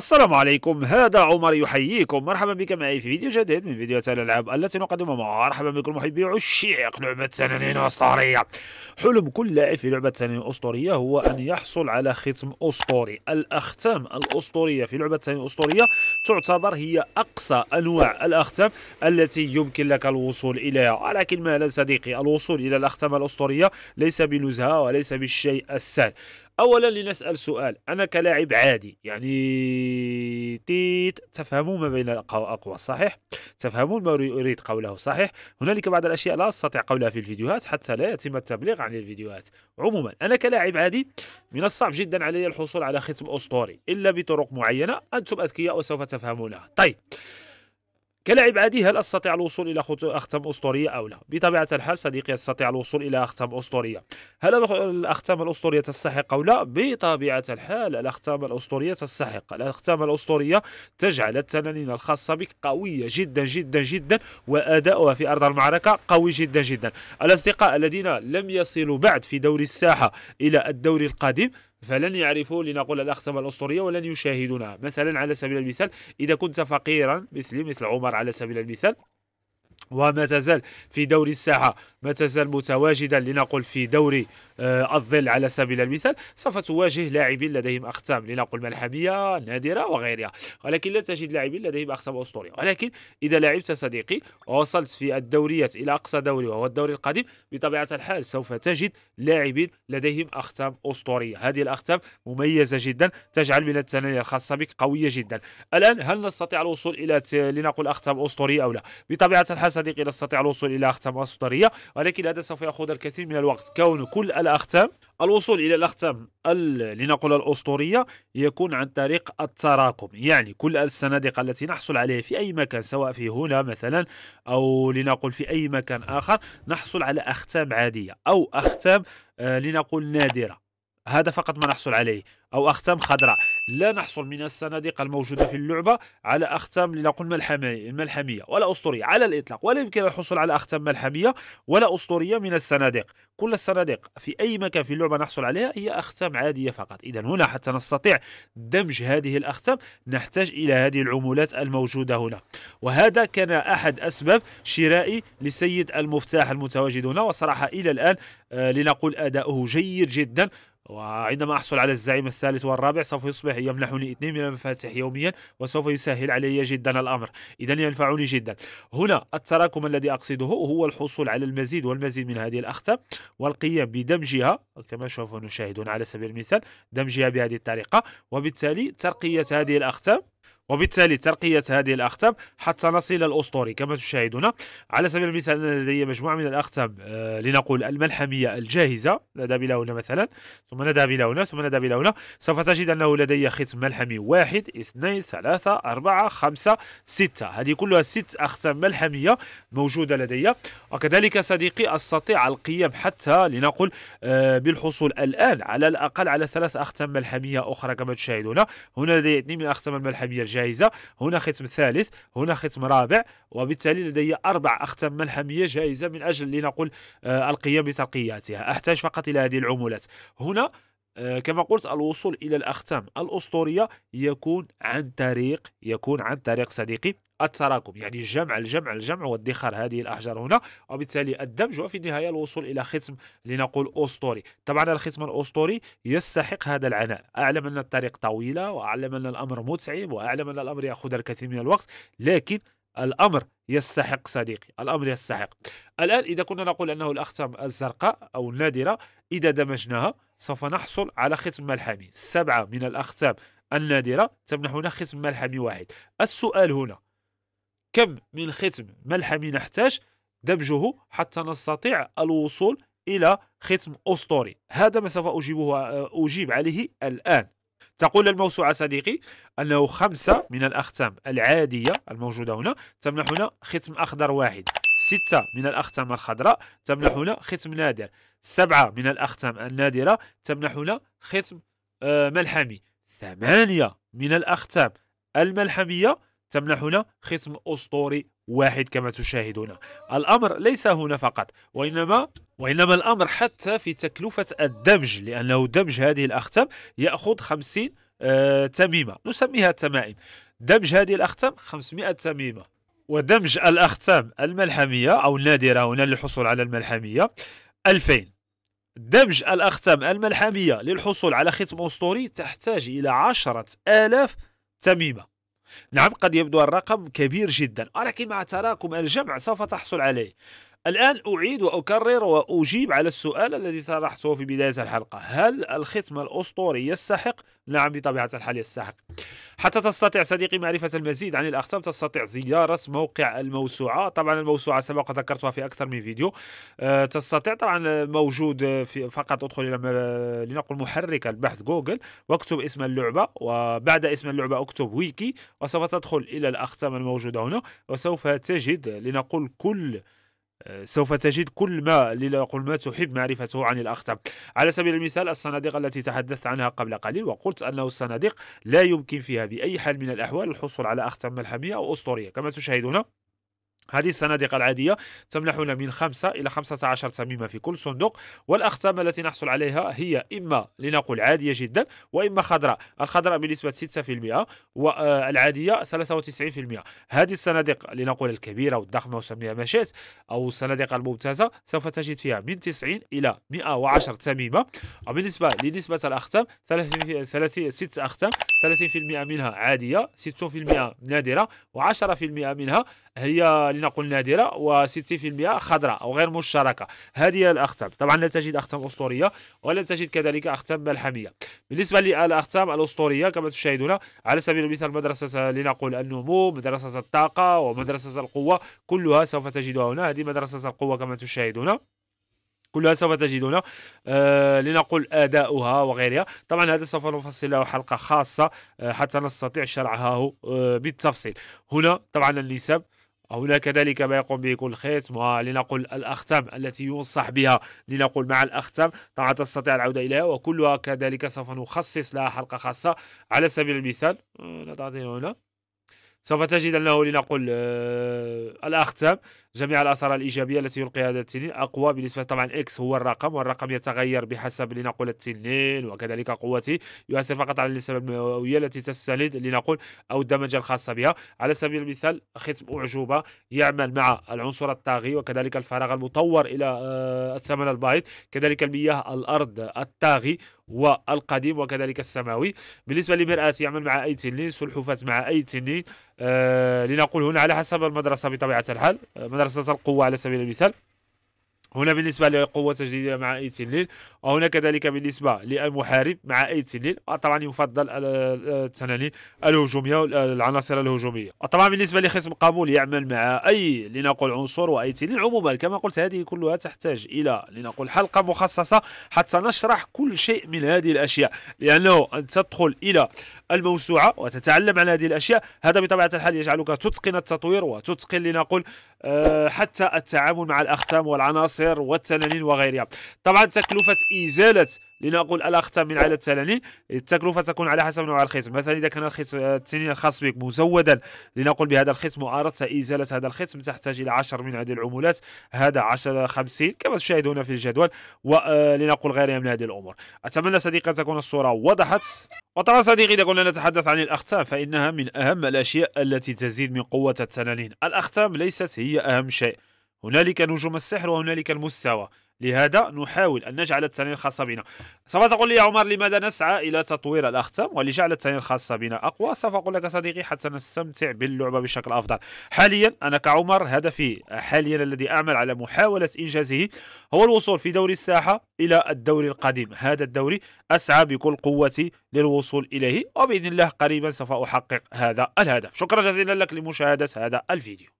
السلام عليكم هذا عمر يحييكم مرحبا بكم معي في فيديو جديد من فيديوهات الالعاب التي نقدمها مرحبا بكم محبي عشاق لعبه تنانين اسطوريه حلم كل لاعب في لعبه تنانين اسطوريه هو ان يحصل على ختم اسطوري الاختام الاسطوريه في لعبه تنانين اسطوريه تعتبر هي اقصى انواع الاختام التي يمكن لك الوصول اليها ولكن مالا صديقي الوصول الى الاختام الاسطوريه ليس بنزهه وليس بالشيء السهل اولا لنسال سؤال انا كلاعب عادي يعني تيت تفهمون ما بين الاقوى صحيح تفهمون ما اريد قوله صحيح هنالك بعض الاشياء لا استطيع قولها في الفيديوهات حتى لا يتم التبليغ عن الفيديوهات عموما انا كلاعب عادي من الصعب جدا علي الحصول على ختم اسطوري الا بطرق معينه انتم اذكياء وسوف تفهمونها طيب كلاعب عادي هل استطيع الوصول الى اختام اسطوريه او لا؟ بطبيعه الحال صديقي استطيع الوصول الى اختام اسطوريه. هل الاختام الاسطوريه تستحق او لا؟ بطبيعه الحال الاختام الاسطوريه تستحق، الاختام الاسطوريه تجعل التنانين الخاصه بك قويه جدا جدا جدا واداؤها في ارض المعركه قوي جدا جدا. الاصدقاء الذين لم يصلوا بعد في دوري الساحه الى الدوري القادم فلن يعرفوا لنقول الأقسام الأسطورية ولن يشاهدونها مثلا على سبيل المثال إذا كنت فقيرا مثلي مثل عمر على سبيل المثال وما تزال في دور الساحة ما تزال متواجدا لنقل في دور آه الظل على سبيل المثال سوف تواجه لاعبين لديهم أختام لنقل ملحمية نادرة وغيرها ولكن لا تجد لاعبين لديهم أختام أسطورية ولكن إذا لعبت صديقي ووصلت في الدوريات إلى أقصى دوري وهو الدوري القديم بطبيعة الحال سوف تجد لاعبين لديهم أختام أسطورية هذه الأختام مميزة جدا تجعل من الثنايا الخاصة بك قوية جدا الآن هل نستطيع الوصول إلى لنقل أختام أسطورية أو لا بطبيعة الحال صديقي لا استطيع الوصول الى اختام اسطوريه ولكن هذا سوف ياخذ الكثير من الوقت كون كل الاختام الوصول الى الاختام لنقول الاسطوريه يكون عن طريق التراكم يعني كل الصناديق التي نحصل عليها في اي مكان سواء في هنا مثلا او لنقول في اي مكان اخر نحصل على اختام عاديه او اختام آه، لنقول نادره هذا فقط ما نحصل عليه او اختام خضراء لا نحصل من الصناديق الموجودة في اللعبة على أختام لنقول ملحمية, ملحمية ولا أسطورية على الإطلاق ولا يمكن الحصول على أختام ملحمية ولا أسطورية من الصناديق كل الصناديق في أي مكان في اللعبة نحصل عليها هي أختام عادية فقط إذا هنا حتى نستطيع دمج هذه الأختام نحتاج إلى هذه العمولات الموجودة هنا وهذا كان أحد أسباب شرائي لسيد المفتاح المتواجد هنا وصراحة إلى الآن آه، لنقول أداؤه جيد جدا وعندما أحصل على الزعيم الثالث والرابع سوف يصبح يمنحني اثنين من المفاتيح يوميا وسوف يسهل علي جدا الأمر إذا ينفعني جدا هنا التراكم الذي أقصده هو الحصول على المزيد والمزيد من هذه الأختام والقيام بدمجها كما شوفوا نشاهدون على سبيل المثال دمجها بهذه الطريقة وبالتالي ترقية هذه الأختام وبالتالي ترقية هذه الأختام حتى نصل إلى الأسطوري كما تشاهدون على سبيل المثال أنا لدي مجموعة من الأختام آه، لنقول الملحمية الجاهزة نذهب إلى هنا مثلا ثم نذهب إلى هنا ثم نذهب إلى هنا سوف تجد أنه لدي ختم ملحمي واحد اثنين ثلاثة أربعة خمسة ستة هذه كلها ست أختام ملحمية موجودة لدي وكذلك صديقي أستطيع القيام حتى لنقول آه، بالحصول الآن على الأقل على ثلاث أختام ملحمية أخرى كما تشاهدون هنا لدي اثنين من الأختام الملحمية الجاهزة جائزة هنا ختم ثالث هنا ختم رابع وبالتالي لدي أربع أختام ملحمية جائزة من أجل لنقول آه، القيام بترقياتها أحتاج فقط إلى هذه العمولات هنا آه، كما قلت الوصول الى الاختام الاسطوريه يكون عن طريق يكون عن طريق صديقي التراكم يعني الجمع الجمع الجمع وادخار هذه الاحجار هنا وبالتالي الدمج وفي النهايه الوصول الى ختم لنقول اسطوري طبعا الختم الاسطوري يستحق هذا العناء اعلم ان الطريق طويله واعلم ان الامر متعب واعلم ان الامر ياخذ الكثير من الوقت لكن الامر يستحق صديقي الامر يستحق الان اذا كنا نقول انه الاختام الزرقاء او النادره اذا دمجناها سوف نحصل على ختم ملحمي سبعة من الأختام النادرة تمنحنا ختم ملحمي واحد السؤال هنا كم من ختم ملحمي نحتاج دمجه حتى نستطيع الوصول إلى ختم أسطوري هذا ما سوف أجيبه أجيب عليه الآن تقول الموسوعة صديقي أنه خمسة من الأختام العادية الموجودة هنا تمنحنا ختم أخضر واحد ستة من الأختام الخضراء تمنحنا ختم نادر سبعة من الأختام النادرة تمنحنا ختم آه، ملحمي ثمانية من الأختام الملحمية تمنحنا ختم أسطوري واحد كما تشاهدون الأمر ليس هنا فقط وإنما وإنما الأمر حتى في تكلفة الدمج لأنه دمج هذه الأختام يأخذ 50 آه، تميمة نسميها تمائم دمج هذه الأختام 500 تميمة ودمج الأختام الملحمية أو النادرة هنا للحصول على الملحمية 2000 دمج الأختام الملحمية للحصول على ختم أسطوري تحتاج إلى عشرة آلاف تميمة نعم قد يبدو الرقم كبير جدا ولكن مع تراكم الجمع سوف تحصل عليه الآن أعيد وأكرر وأجيب على السؤال الذي طرحته في بداية الحلقة هل الختم الأسطوري يستحق؟ نعم بطبيعة الحال يستحق حتى تستطيع صديقي معرفة المزيد عن الأختام تستطيع زيارة موقع الموسوعة طبعا الموسوعة سبق ذكرتها في أكثر من فيديو آه، تستطيع طبعا موجود في فقط ادخل إلى لنقل محرك البحث جوجل واكتب اسم اللعبة وبعد اسم اللعبة اكتب ويكي وسوف تدخل إلى الأختام الموجودة هنا وسوف تجد لنقل كل سوف تجد كل ما قل ما تحب معرفته عن الأخطب على سبيل المثال الصناديق التي تحدثت عنها قبل قليل وقلت أنه الصناديق لا يمكن فيها بأي حال من الأحوال الحصول على أخطب ملحمية أو أسطورية كما تشاهدون هذه الصناديق العادية تمنحنا من 5 إلى 15 تميمة في كل صندوق والأختام التي نحصل عليها هي إما لنقول عادية جدا وإما خضراء الخضراء بنسبة 6% والعادية 93% هذه الصناديق لنقول الكبيرة والضخمة وسميها ما شئت أو الصناديق الممتازة سوف تجد فيها من 90 إلى 110 تميمة وبالنسبة لنسبة الأختام 30 30 6 أختام 30% منها عادية 60% نادرة و10% منها هي لنقل نادره و60% خضراء او غير مشتركه هذه الاختام طبعا لا تجد اختام اسطوريه ولا تجد كذلك اختام ملحميه بالنسبه للاختام الاسطوريه كما تشاهدون على سبيل المثال مدرسه لنقول النمو مدرسه الطاقه ومدرسه القوه كلها سوف تجدها هنا هذه مدرسه القوه كما تشاهدون كلها سوف تجدون آه لنقل اداؤها وغيرها طبعا هذا سوف نفصل له حلقه خاصه آه حتى نستطيع شرحها آه بالتفصيل هنا طبعا النسب هناك كذلك ما يقوم به كل ختم ولنقل الأختام التي ينصح بها لنقل مع الأختام طبعا تستطيع العودة إليها وكلها كذلك سوف نخصص لها حلقة خاصة على سبيل المثال لا أه، تعطينا هنا سوف تجد أنه لنقل آه، الأختام جميع الأثار الإيجابية التي يلقي هذا التنين أقوى بالنسبة طبعا إكس هو الرقم والرقم يتغير بحسب لنقل التنين وكذلك قوته يؤثر فقط على النسب المئوية التي تستند لنقل أو الدمجة الخاصة بها على سبيل المثال ختم أعجوبة يعمل مع العنصر الطاغي وكذلك الفراغ المطور إلى آه، الثمن البايظ كذلك المياه الأرض الطاغي والقديم وكذلك السماوي بالنسبة لمرآة يعمل مع أي تنين سلحفاة مع أي تنين آه لنقول هنا على حسب المدرسة بطبيعة الحال آه، مدرسة القوة على سبيل المثال هنا بالنسبة لقوة تجديدية مع أي تنين وهنا كذلك بالنسبة للمحارب مع أي تنين وطبعا آه، يفضل التنانين الهجومية والعناصر الهجومية وطبعا آه، بالنسبة لخصم قابول يعمل مع أي لنقول عنصر وأي تنين عموما كما قلت هذه كلها تحتاج إلى لنقول حلقة مخصصة حتى نشرح كل شيء من هذه الأشياء لأنه أن تدخل إلى الموسوعة وتتعلم عن هذه الأشياء هذا بطبيعة الحال يجعلك تتقن التطوير وتتقن لنقول آه، حتى التعامل مع الأختام والعناصر والتنانين وغيرها طبعا تكلفة إزالة لنقول الأختام من على التنانين التكلفة تكون على حسب نوع الخيط مثلا إذا كان الخيط آه، التنين الخاص بك مزودا لنقول بهذا الخيط وأردت إزالة هذا الخيط تحتاج إلى 10 من هذه العمولات هذا 10 50 كما تشاهدون في الجدول ولنقول آه، غيرها من هذه الأمور أتمنى صديقي أن تكون الصورة وضحت وطبعا صديقي إذا كنا نتحدث عن الأختام فإنها من أهم الأشياء التي تزيد من قوة التنانين الأختام ليست هي أهم شيء هنالك نجوم السحر وهنالك المستوى لهذا نحاول أن نجعل التنانين الخاصة بنا سوف تقول لي يا عمر لماذا نسعى إلى تطوير الأختام ولجعل التنانين الخاصة بنا أقوى سوف أقول لك صديقي حتى نستمتع باللعبة بشكل أفضل حاليا أنا كعمر هدفي حاليا الذي أعمل على محاولة إنجازه هو الوصول في دوري الساحة إلى الدوري القديم هذا الدوري أسعى بكل قوتي للوصول إليه وبإذن الله قريبا سوف أحقق هذا الهدف شكرا جزيلا لك لمشاهدة هذا الفيديو